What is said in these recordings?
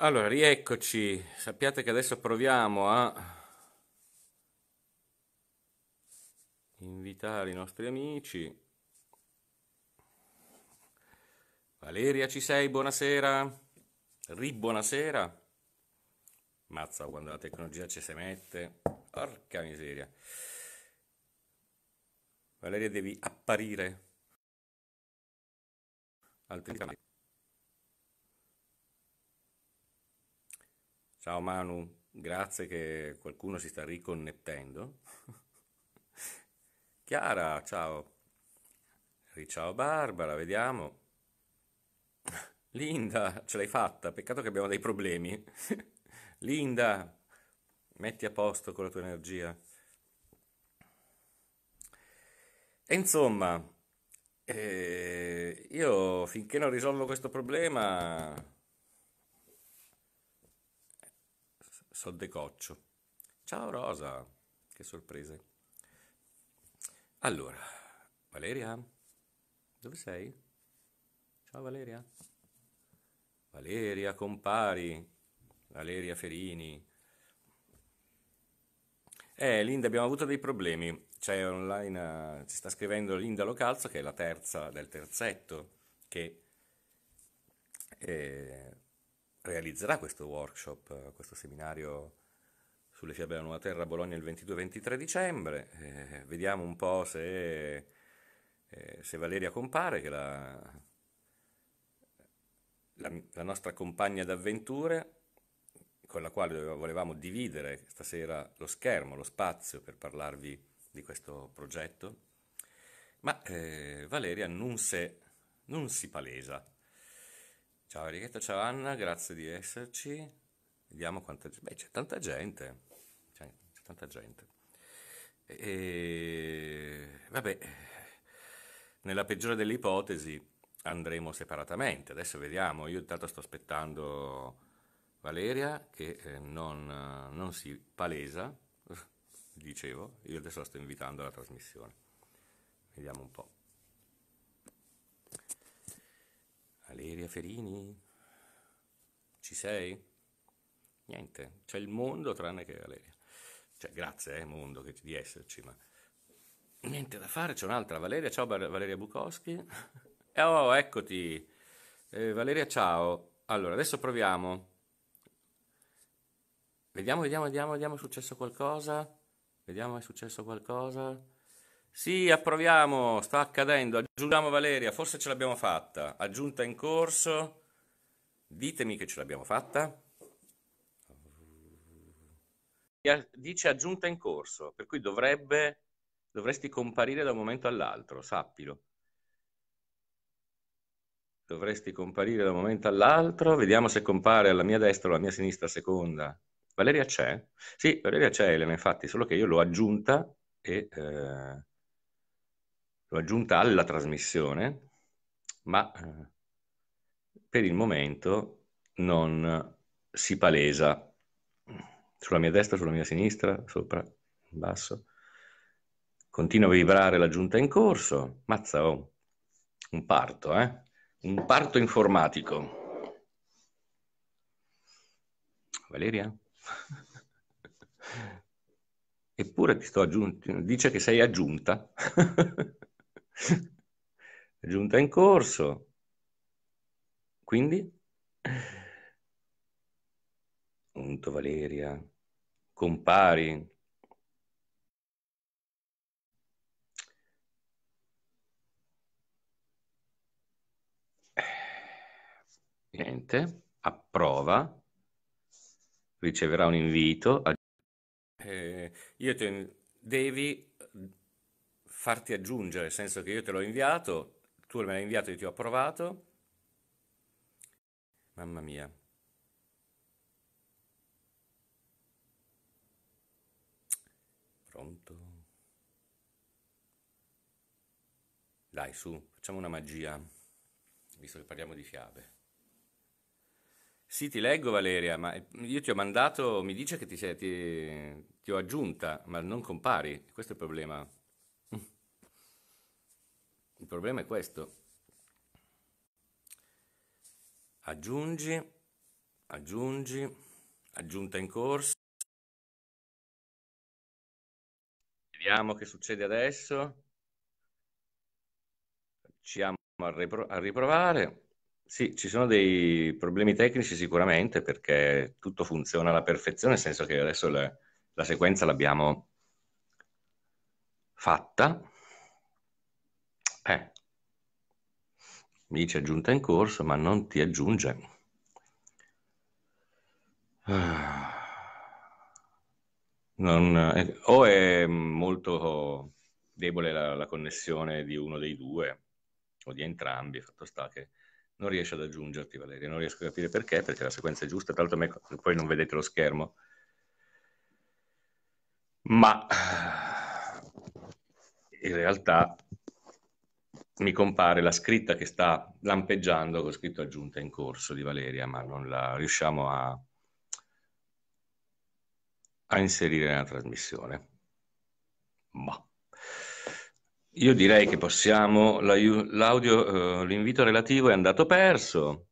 Allora, rieccoci. Sappiate che adesso proviamo a invitare i nostri amici. Valeria, ci sei? Buonasera. Ri, buonasera. Mazza quando la tecnologia ci si mette. Porca miseria. Valeria, devi apparire. Altrimenti Ciao Manu, grazie che qualcuno si sta riconnettendo. Chiara, ciao. Ciao Barbara, vediamo. Linda, ce l'hai fatta, peccato che abbiamo dei problemi. Linda, metti a posto con la tua energia. E insomma, eh, io finché non risolvo questo problema decoccio. Ciao Rosa, che sorprese. Allora, Valeria, dove sei? Ciao Valeria. Valeria, compari. Valeria Ferini. Eh, Linda, abbiamo avuto dei problemi. C'è online, ci sta scrivendo Linda Localzo, che è la terza del terzetto, che... Eh, realizzerà questo workshop, eh, questo seminario sulle fiabe della Nuova Terra a Bologna il 22-23 dicembre. Eh, vediamo un po' se, eh, se Valeria compare, che la, la, la, nostra compagna d'avventure, con la quale volevamo dividere stasera lo schermo, lo spazio per parlarvi di questo progetto. Ma eh, Valeria non, se, non si palesa. Ciao Enrichetta, ciao Anna, grazie di esserci. Vediamo quanta gente. Beh, c'è tanta gente. C'è, c'è tanta gente. E, vabbè, nella peggiore delle ipotesi andremo separatamente. Adesso vediamo. Io intanto sto aspettando Valeria che eh, non, non si palesa. Dicevo, io adesso la sto invitando alla trasmissione. Vediamo un po'. Valeria Ferini, ci sei? Niente, c'è il mondo tranne che Valeria. Cioè, grazie, eh, mondo, che, di esserci, ma niente da fare, c'è un'altra. Valeria, ciao Valeria Bukowski. oh, eccoti. Eh, Valeria, ciao. Allora, adesso proviamo. Vediamo, vediamo, vediamo, vediamo, è successo qualcosa. Vediamo, è successo qualcosa. Sì, approviamo, sta accadendo. Aggiungiamo Valeria, forse ce l'abbiamo fatta. Aggiunta in corso. Ditemi che ce l'abbiamo fatta. Dice aggiunta in corso, per cui dovrebbe, dovresti comparire da un momento all'altro, sappilo. Dovresti comparire da un momento all'altro. Vediamo se compare alla mia destra o alla mia sinistra seconda. Valeria c'è? Sì, Valeria c'è, Elena, infatti, solo che io l'ho aggiunta e... Eh l'ho aggiunta alla trasmissione, ma eh, per il momento non si palesa sulla mia destra, sulla mia sinistra, sopra, in basso. Continua a vibrare la giunta in corso. Mazza, oh, un parto, eh? Un parto informatico. Valeria? Eppure ti sto aggiunto, dice che sei aggiunta. giunta in corso. Quindi, punto Valeria, compari. Niente, approva, riceverà un invito. A... Eh, io te, devi farti aggiungere, nel senso che io te l'ho inviato, tu me l'hai inviato, e ti ho approvato. Mamma mia. Pronto? Dai, su, facciamo una magia, visto che parliamo di fiabe. Sì, ti leggo Valeria, ma io ti ho mandato, mi dice che ti, sei, ti, ti ho aggiunta, ma non compari, questo è il problema. Il problema è questo. Aggiungi, aggiungi, aggiunta in corso. Vediamo che succede adesso. Facciamo a, ripro a riprovare. Sì, ci sono dei problemi tecnici sicuramente perché tutto funziona alla perfezione, nel senso che adesso le, la sequenza l'abbiamo fatta eh. Mi dice aggiunta in corso, ma non ti aggiunge. Ah. Non, eh, o è molto debole la, la, connessione di uno dei due o di entrambi, fatto sta che non riesce ad aggiungerti Valeria, non riesco a capire perché, perché la sequenza è giusta, tra l'altro poi non vedete lo schermo, ma in realtà mi compare la scritta che sta lampeggiando con scritto aggiunta in corso di Valeria, ma non la riusciamo a, a inserire nella trasmissione. Boh. Io direi che possiamo, l'audio, eh, l'invito relativo è andato perso.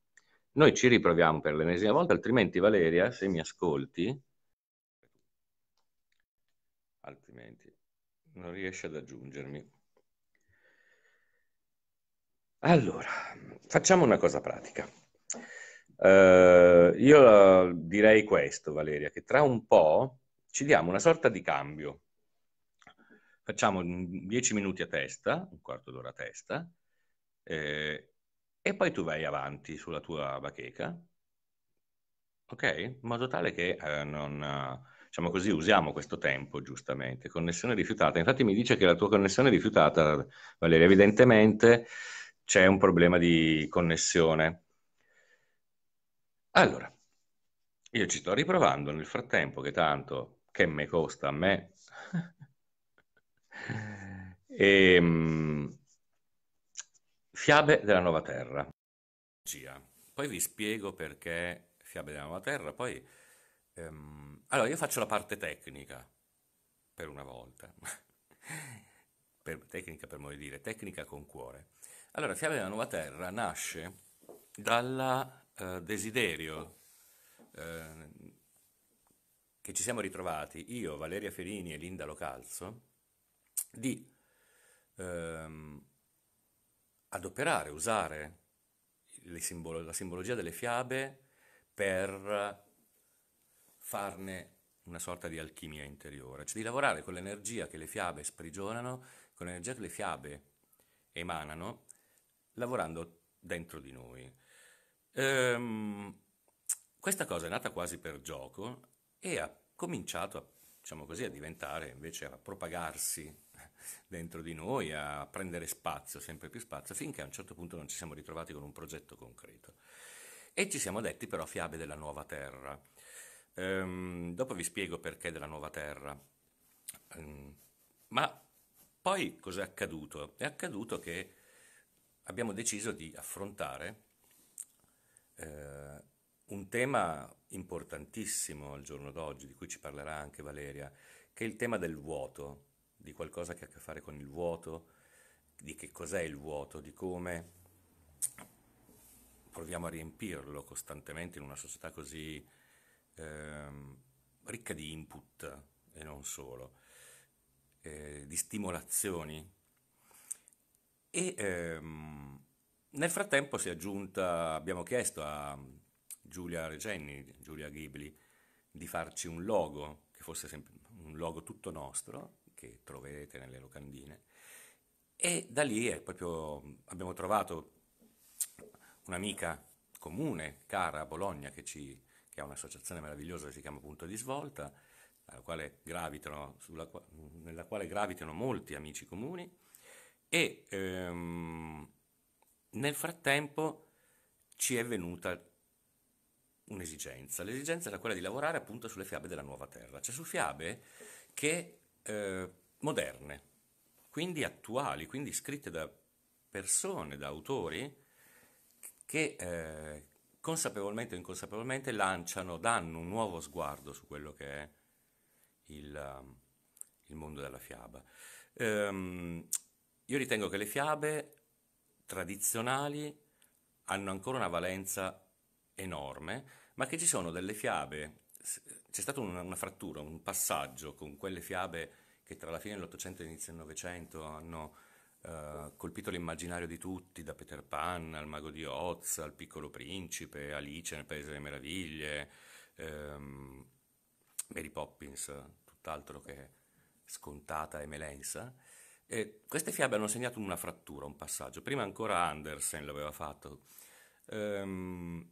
Noi ci riproviamo per l'ennesima volta, altrimenti Valeria, se mi ascolti, altrimenti non riesci ad aggiungermi. Allora, facciamo una cosa pratica. Uh, io direi questo, Valeria, che tra un po' ci diamo una sorta di cambio. Facciamo 10 minuti a testa, un quarto d'ora a testa, eh, e poi tu vai avanti sulla tua bacheca, ok? In modo tale che eh, non, diciamo così, usiamo questo tempo giustamente. Connessione rifiutata. Infatti mi dice che la tua connessione è rifiutata, Valeria, evidentemente c'è un problema di connessione. Allora, io ci sto riprovando nel frattempo che tanto che me costa a me. e, um, fiabe della Nuova Terra. Poi vi spiego perché Fiabe della Nuova Terra, poi... Um, allora, io faccio la parte tecnica, per una volta. per, tecnica per modo di dire, tecnica con cuore. Allora, Fiabe della Nuova Terra nasce dal eh, desiderio eh, che ci siamo ritrovati, io, Valeria Ferini e Linda Localzo, di ehm, adoperare, usare simbolo- la simbologia delle fiabe per farne una sorta di alchimia interiore, cioè di lavorare con l'energia che le fiabe sprigionano, con l'energia che le fiabe emanano lavorando dentro di noi. Ehm, questa cosa è nata quasi per gioco e ha cominciato a, diciamo così, a diventare invece a propagarsi dentro di noi, a prendere spazio, sempre più spazio, finché a un certo punto non ci siamo ritrovati con un progetto concreto. E ci siamo detti però fiabe della nuova terra. Ehm, dopo vi spiego perché della nuova terra. Ehm, ma poi cos'è accaduto? È accaduto che abbiamo deciso di affrontare eh, un tema importantissimo al giorno d'oggi, di cui ci parlerà anche Valeria, che è il tema del vuoto, di qualcosa che ha a che fare con il vuoto, di che cos'è il vuoto, di come proviamo a riempirlo costantemente in una società così eh, ricca di input e non solo, eh, di stimolazioni e ehm, nel frattempo si è aggiunta, abbiamo chiesto a Giulia Regenni, Giulia Ghibli, di farci un logo, che fosse sempre un logo tutto nostro, che troverete nelle locandine. E da lì proprio, abbiamo trovato un'amica comune, cara a Bologna, che, ci, che ha un'associazione meravigliosa che si chiama Punto di Svolta, quale sulla, nella quale gravitano molti amici comuni, e ehm, nel frattempo ci è venuta un'esigenza. L'esigenza era quella di lavorare appunto sulle fiabe della nuova terra, cioè su fiabe che eh, moderne, quindi attuali, quindi scritte da persone, da autori che eh, consapevolmente o inconsapevolmente lanciano, danno un nuovo sguardo su quello che è il, il mondo della fiaba. Ehm, io ritengo che le fiabe tradizionali hanno ancora una valenza enorme, ma che ci sono delle fiabe, c'è stata una, una frattura, un passaggio con quelle fiabe che tra la fine dell'Ottocento e l'inizio del Novecento hanno eh, colpito l'immaginario di tutti, da Peter Pan al Mago di Oz, al Piccolo Principe, Alice nel Paese delle Meraviglie, ehm, Mary Poppins, tutt'altro che scontata e melensa. E eh, queste fiabe hanno segnato una frattura, un passaggio. Prima ancora Andersen l'aveva fatto, ehm,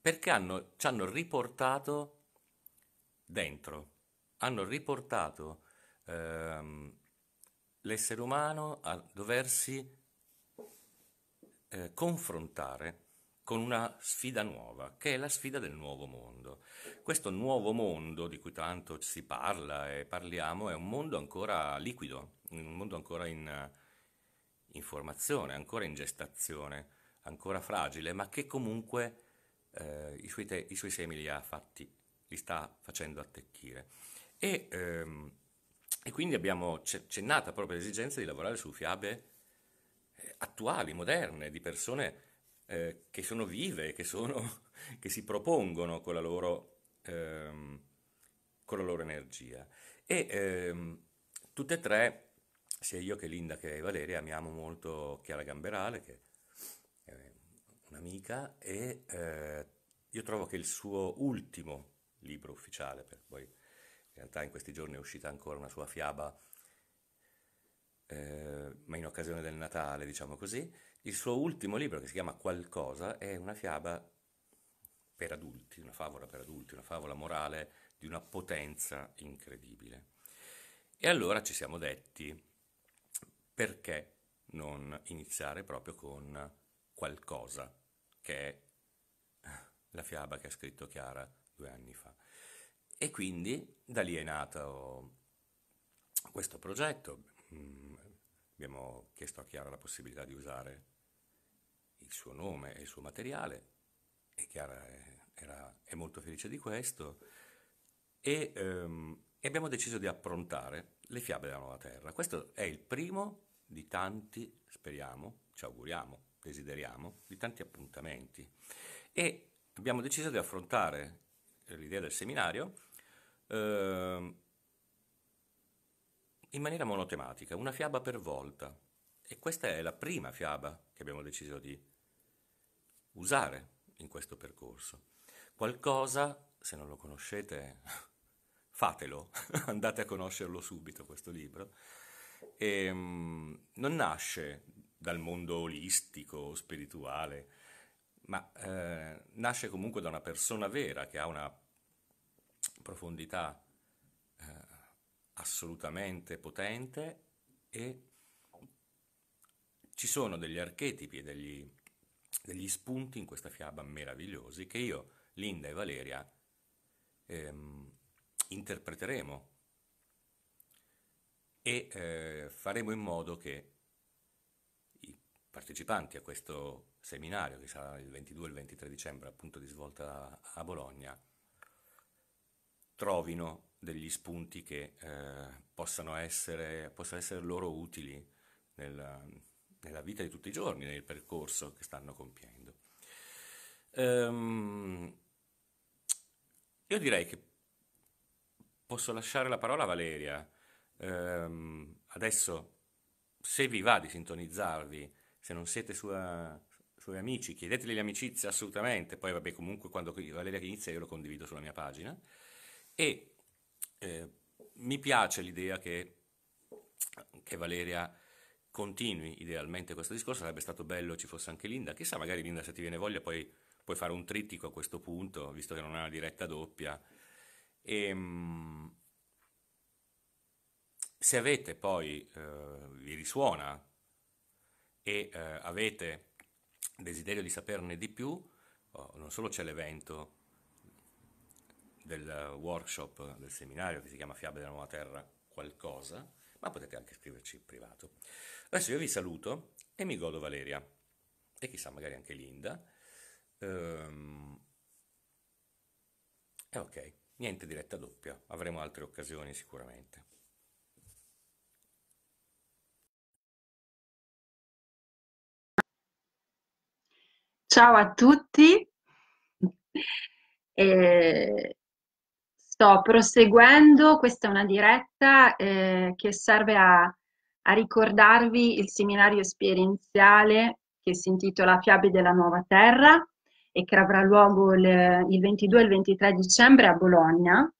perché hanno, ci hanno riportato dentro, hanno riportato ehm, l'essere umano a doversi eh, confrontare con una sfida nuova, che è la sfida del nuovo mondo. Questo nuovo mondo di cui tanto si parla e parliamo è un mondo ancora liquido, in un mondo ancora in, eh, in formazione, ancora in gestazione, ancora fragile, ma che comunque eh, i, suoi te, i, suoi semi li ha fatti, li sta facendo attecchire. E, ehm, e quindi abbiamo, c'è, nata proprio l'esigenza di lavorare su fiabe eh, attuali, moderne, di persone eh, che sono vive, che, sono, che, si propongono con la loro, ehm, con la loro energia. E ehm, tutte e tre sia io che Linda che Valeria amiamo molto Chiara Gamberale, che è un'amica, e eh, io trovo che il suo ultimo libro ufficiale, perché poi in realtà in questi giorni è uscita ancora una sua fiaba, eh, ma in occasione del Natale, diciamo così, il suo ultimo libro che si chiama Qualcosa è una fiaba per adulti, una favola per adulti, una favola morale di una potenza incredibile. E allora ci siamo detti, perché non iniziare proprio con qualcosa, che è eh, la fiaba che ha scritto Chiara due anni fa. E quindi da lì è nato questo progetto. Mm, abbiamo chiesto a Chiara la possibilità di usare il suo nome e il suo materiale e Chiara è, era, è molto felice di questo e, ehm, abbiamo deciso di approntare le fiabe della nuova terra. Questo è il primo di tanti, speriamo, ci auguriamo, desideriamo, di tanti appuntamenti. E abbiamo deciso di affrontare eh, l'idea del seminario eh, in maniera monotematica, una fiaba per volta. E questa è la prima fiaba che abbiamo deciso di usare in questo percorso. Qualcosa, se non lo conoscete, fatelo, andate a conoscerlo subito questo libro e, ehm, non nasce dal mondo olistico, o spirituale, ma eh, nasce comunque da una persona vera che ha una profondità eh, assolutamente potente e ci sono degli archetipi e degli, degli, spunti in questa fiaba meravigliosi che io, Linda e Valeria ehm, interpreteremo e eh, faremo in modo che i partecipanti a questo seminario, che sarà il 22 e il 23 dicembre appunto di svolta a Bologna, trovino degli spunti che eh, possano, essere, possano, essere, loro utili nella, nella, vita di tutti i giorni, nel percorso che stanno compiendo. Ehm, io direi che posso lasciare la parola a Valeria Ehm, adesso, se vi va di sintonizzarvi, se non siete sulla, suoi amici, chiedeteli l'amicizia assolutamente, poi vabbè comunque quando Valeria inizia io lo condivido sulla mia pagina e eh, mi piace l'idea che, che, Valeria continui idealmente questo discorso, sarebbe stato bello ci fosse anche Linda, chissà magari Linda se ti viene voglia poi puoi fare un trittico a questo punto, visto che non è una diretta doppia. E, ehm, mh, se avete poi, eh, vi risuona e eh, avete desiderio di saperne di più, oh, non solo c'è l'evento del workshop, del seminario che si chiama Fiabe della Nuova Terra qualcosa, ma potete anche scriverci in privato. Adesso io vi saluto e mi godo Valeria e chissà magari anche Linda. Ehm, e ok, niente diretta doppia, avremo altre occasioni sicuramente. Ciao a tutti. Eh, sto proseguendo, questa è una diretta eh, che serve a, a, ricordarvi il seminario esperienziale che si intitola Fiabe della Nuova Terra e che avrà luogo il, il 22 e il 23 dicembre a Bologna.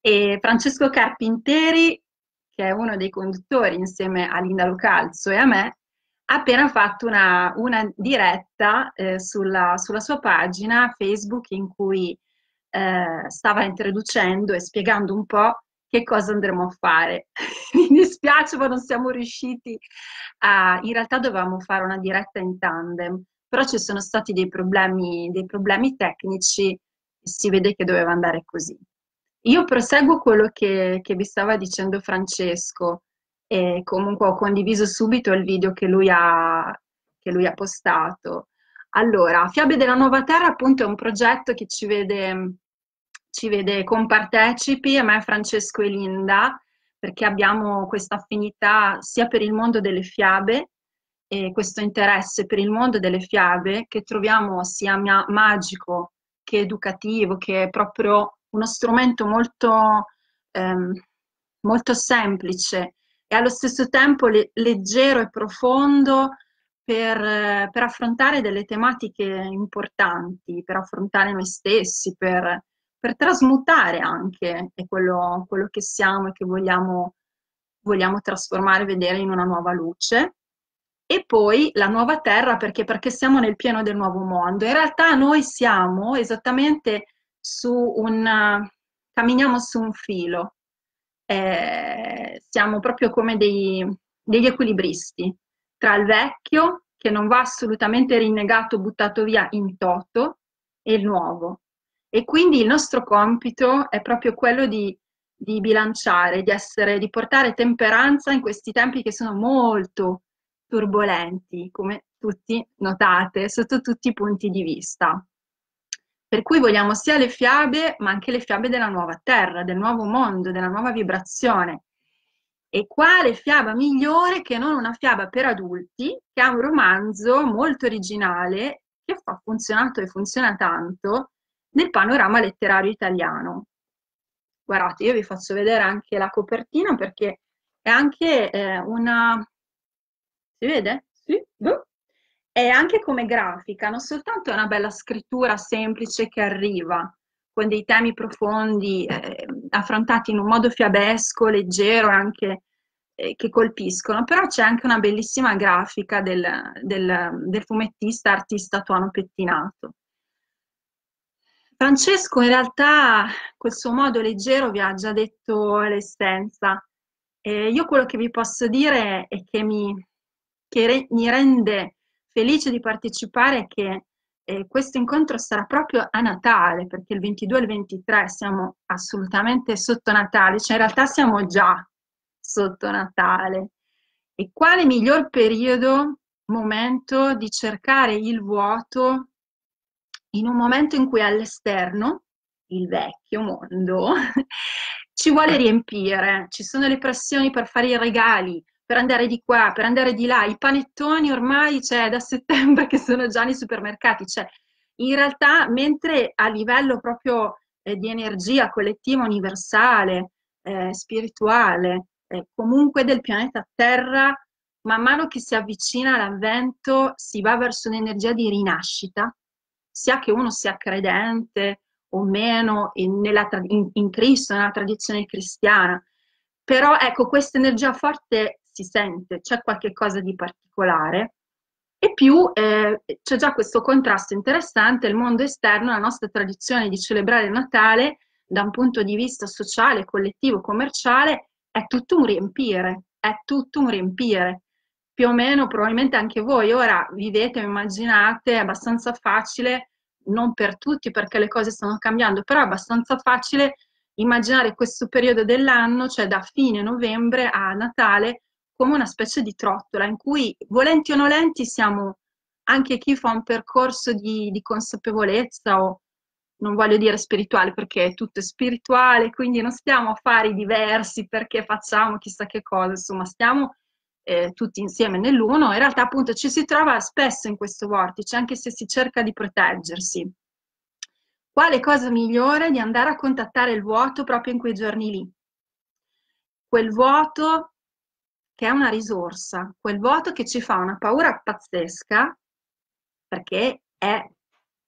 E Francesco Carpinteri, che è uno dei conduttori insieme a Linda Lucalzo e a me, appena fatto una, una diretta eh, sulla, sulla, sua pagina Facebook in cui eh, stava introducendo e spiegando un po' che cosa andremo a fare. Mi dispiace ma non siamo riusciti a... In realtà dovevamo fare una diretta in tandem, però ci sono stati dei problemi, dei problemi tecnici e si vede che doveva andare così. Io proseguo quello che, che vi stava dicendo Francesco e comunque ho condiviso subito il video che lui ha, che lui ha postato. Allora, Fiabe della Nuova Terra appunto è un progetto che ci vede, ci vede compartecipi, a me Francesco e Linda, perché abbiamo questa affinità sia per il mondo delle fiabe e questo interesse per il mondo delle fiabe che troviamo sia magico che educativo, che è proprio uno strumento molto, ehm, molto semplice e allo stesso tempo le, leggero e profondo per, eh, per, affrontare delle tematiche importanti, per affrontare noi stessi, per, per trasmutare anche quello, quello, che siamo e che vogliamo, vogliamo trasformare, vedere in una nuova luce e poi la nuova terra perché? perché? siamo nel pieno del nuovo mondo. In realtà noi siamo esattamente su un camminiamo su un filo eh, siamo proprio come dei, degli equilibristi tra il vecchio, che non va assolutamente rinnegato, buttato via in toto, e il nuovo. E quindi il nostro compito è proprio quello di, di bilanciare, di, essere, di portare temperanza in questi tempi che sono molto turbolenti, come tutti notate, sotto tutti i punti di vista. Per cui vogliamo sia le fiabe, ma anche le fiabe della nuova terra, del nuovo mondo, della nuova vibrazione. E quale fiaba migliore che non una fiaba per adulti, che ha un romanzo molto originale, che ha funzionato e funziona tanto nel panorama letterario italiano. Guardate, io vi faccio vedere anche la copertina perché è anche eh, una... Si vede? Sì? Boh. E anche come grafica, non soltanto è una bella scrittura semplice che arriva, con dei temi profondi, eh, affrontati in un modo fiabesco, leggero, anche eh, che colpiscono, però c'è anche una bellissima grafica del, del, del fumettista artista Tuano Pettinato. Francesco in realtà col suo modo leggero vi ha già detto l'essenza. Eh, io quello che vi posso dire è che mi, che re, mi rende felice di partecipare che eh, questo incontro sarà proprio a Natale, perché il 22 e il 23 siamo assolutamente sotto Natale, cioè in realtà siamo già sotto Natale. E quale miglior periodo, momento di cercare il vuoto in un momento in cui all'esterno, il vecchio mondo, ci vuole riempire, ci sono le pressioni per fare i regali, per andare di qua, per andare di là, i panettoni ormai c'è cioè, da settembre che sono già nei supermercati, cioè in realtà mentre a livello proprio eh, di energia collettiva universale, eh, spirituale, eh, comunque del pianeta Terra, man mano che si avvicina l'avvento si va verso un'energia di rinascita, sia che uno sia credente o meno in, nella, in, in Cristo, nella tradizione cristiana. Però ecco, questa energia forte si sente c'è qualcosa di particolare e più eh, c'è già questo contrasto interessante, il mondo esterno, la nostra tradizione di celebrare Natale da un punto di vista sociale, collettivo, commerciale, è tutto un riempire, è tutto un riempire. Più o meno probabilmente anche voi ora vivete, immaginate, è abbastanza facile, non per tutti perché le cose stanno cambiando, però è abbastanza facile immaginare questo periodo dell'anno, cioè da fine novembre a Natale, come una specie di trottola in cui, volenti o nolenti, siamo anche chi fa un percorso di, di consapevolezza o non voglio dire spirituale perché tutto è spirituale, quindi non stiamo a fare i diversi perché facciamo chissà che cosa, insomma, stiamo eh, tutti insieme nell'uno. In realtà, appunto, ci si trova spesso in questo vortice, anche se si cerca di proteggersi. Quale cosa migliore di andare a contattare il vuoto proprio in quei giorni lì? Quel vuoto che è una risorsa, quel vuoto che ci fa una paura pazzesca perché è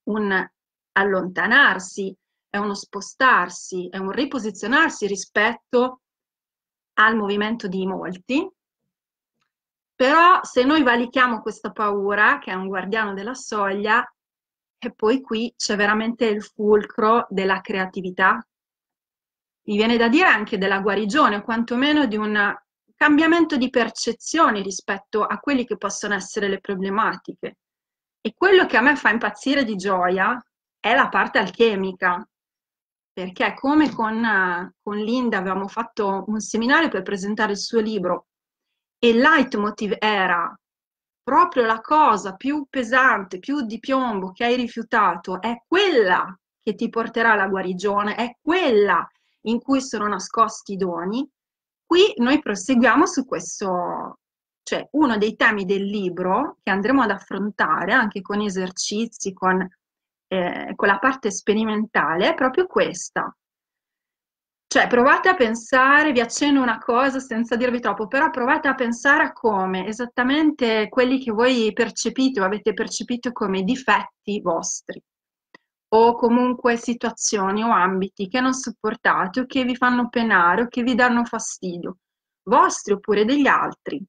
un allontanarsi, è uno spostarsi, è un riposizionarsi rispetto al movimento di molti. Però se noi valichiamo questa paura, che è un guardiano della soglia, e poi qui c'è veramente il fulcro della creatività, mi viene da dire anche della guarigione, o quantomeno di una cambiamento di percezione rispetto a quelle che possono essere le problematiche. E quello che a me fa impazzire di gioia è la parte alchemica, perché come con, con Linda avevamo fatto un seminario per presentare il suo libro e il leitmotiv era proprio la cosa più pesante, più di piombo che hai rifiutato, è quella che ti porterà alla guarigione, è quella in cui sono nascosti i doni, Qui noi proseguiamo su questo, cioè uno dei temi del libro che andremo ad affrontare anche con esercizi, con, eh, con la parte sperimentale, è proprio questa. Cioè provate a pensare, vi accenno una cosa senza dirvi troppo, però provate a pensare a come esattamente quelli che voi percepite o avete percepito come difetti vostri o comunque situazioni o ambiti che non sopportate o che vi fanno penare o che vi danno fastidio, vostri oppure degli altri,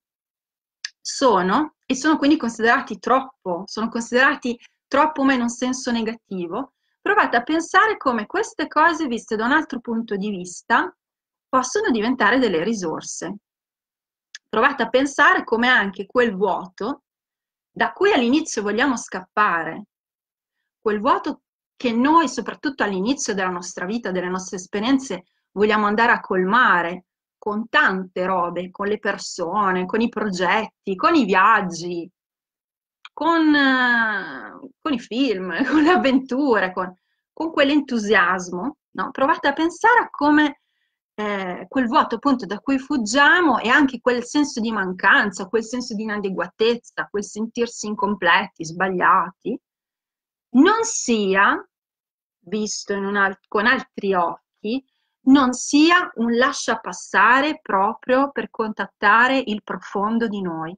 sono e sono quindi considerati troppo, sono considerati troppo ma in un senso negativo, provate a pensare come queste cose viste da un altro punto di vista possono diventare delle risorse. Provate a pensare come anche quel vuoto da cui all'inizio vogliamo scappare, quel vuoto che noi, soprattutto all'inizio della nostra vita, delle nostre esperienze, vogliamo andare a colmare con tante robe, con le persone, con i progetti, con i viaggi, con, eh, con i film, con le avventure, con, con quell'entusiasmo. No? Provate a pensare a come eh, quel vuoto appunto da cui fuggiamo e anche quel senso di mancanza, quel senso di inadeguatezza, quel sentirsi incompleti, sbagliati, non sia, visto alt- con altri occhi, non sia un lascia passare proprio per contattare il profondo di noi,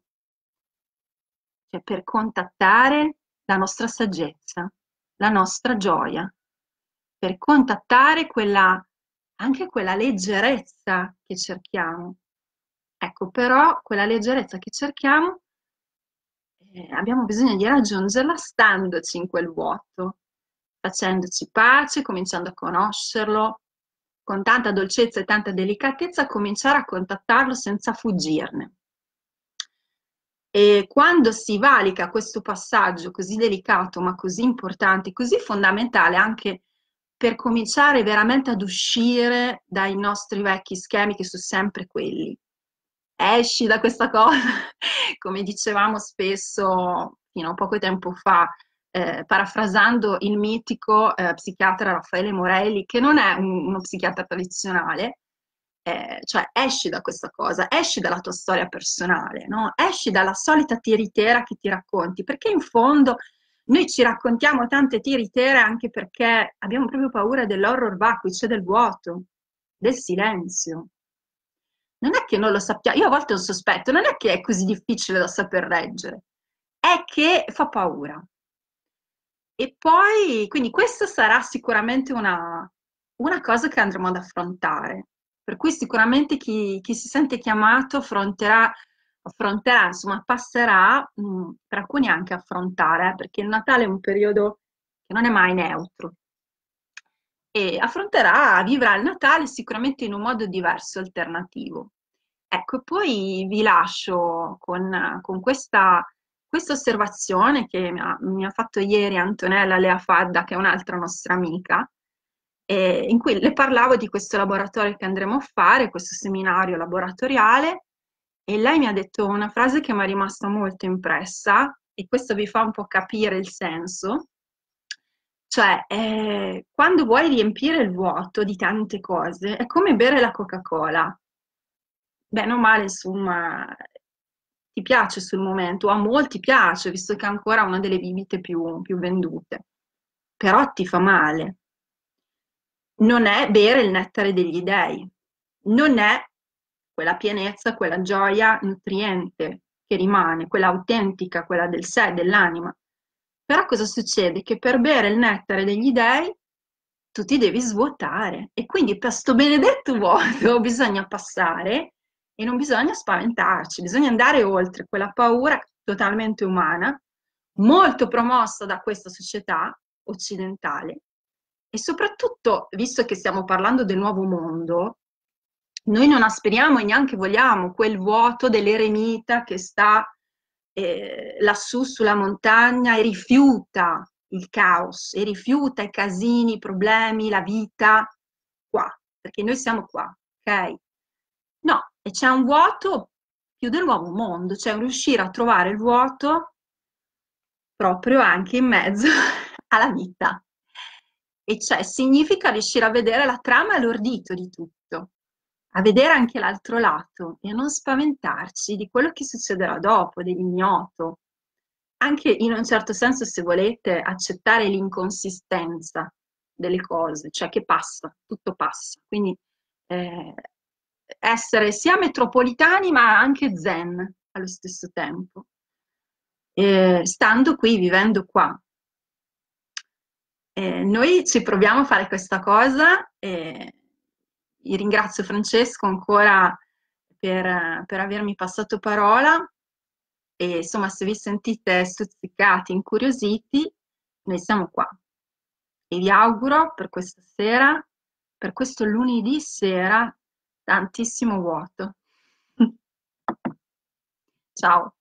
cioè per contattare la nostra saggezza, la nostra gioia, per contattare quella, anche quella leggerezza che cerchiamo. Ecco, però quella leggerezza che cerchiamo eh, abbiamo bisogno di raggiungerla standoci in quel vuoto, facendoci pace, cominciando a conoscerlo, con tanta dolcezza e tanta delicatezza, cominciare a contattarlo senza fuggirne. E quando si valica questo passaggio così delicato, ma così importante, così fondamentale anche per cominciare veramente ad uscire dai nostri vecchi schemi che sono sempre quelli, esci da questa cosa, come dicevamo spesso fino a poco tempo fa, eh, parafrasando il mitico eh, psichiatra Raffaele Morelli, che non è un, uno psichiatra tradizionale, eh, cioè esci da questa cosa, esci dalla tua storia personale, no? esci dalla solita tiritera che ti racconti, perché in fondo noi ci raccontiamo tante tiritere anche perché abbiamo proprio paura dell'horror vacuo, cioè del vuoto, del silenzio, non è che non lo sappiamo, io a volte ho un sospetto, non è che è così difficile da saper reggere, è che fa paura. E poi, quindi questa sarà sicuramente una, una cosa che andremo ad affrontare, per cui sicuramente chi, chi si sente chiamato affronterà, affronterà insomma passerà, mh, mm, per alcuni anche affrontare, eh, perché il Natale è un periodo che non è mai neutro, e affronterà, vivrà il Natale sicuramente in un modo diverso, alternativo. Ecco, poi vi lascio con, con questa, questa, osservazione che mi ha, mi ha, fatto ieri Antonella Leafadda, che è un'altra nostra amica, eh, in cui le parlavo di questo laboratorio che andremo a fare, questo seminario laboratoriale, e lei mi ha detto una frase che mi è rimasta molto impressa, e questo vi fa un po' capire il senso, cioè, eh, quando vuoi riempire il vuoto di tante cose, è come bere la Coca-Cola. Bene o male, insomma, ti piace sul momento, a molti piace, visto che è ancora una delle bibite più, più vendute, però ti fa male. Non è bere il nettare degli dèi. non è quella pienezza, quella gioia nutriente che rimane, quella autentica, quella del sé, dell'anima però cosa succede? Che per bere il nettare degli dèi tu ti devi svuotare e quindi per questo benedetto vuoto bisogna passare e non bisogna spaventarci, bisogna andare oltre quella paura totalmente umana, molto promossa da questa società occidentale e soprattutto, visto che stiamo parlando del nuovo mondo, noi non aspiriamo e neanche vogliamo quel vuoto dell'eremita che sta eh, lassù sulla montagna e rifiuta il caos, e rifiuta i casini, i problemi, la vita, qua, perché noi siamo qua, ok? No, e c'è un vuoto più del nuovo mondo, cioè riuscire a trovare il vuoto proprio anche in mezzo alla vita. E cioè significa riuscire a vedere la trama e l'ordito di tutto a vedere anche l'altro lato e a non spaventarci di quello che succederà dopo, dell'ignoto. Anche in un certo senso, se volete, accettare l'inconsistenza delle cose, cioè che passa, tutto passa. Quindi eh, essere sia metropolitani ma anche zen allo stesso tempo, eh, stando qui, vivendo qua. Eh, noi ci proviamo a fare questa cosa ringrazio Francesco ancora per, per avermi passato parola e insomma se vi sentite stuzzicati, incuriositi, noi siamo qua. E vi auguro per questa sera, per questo lunedì sera, tantissimo vuoto. Ciao.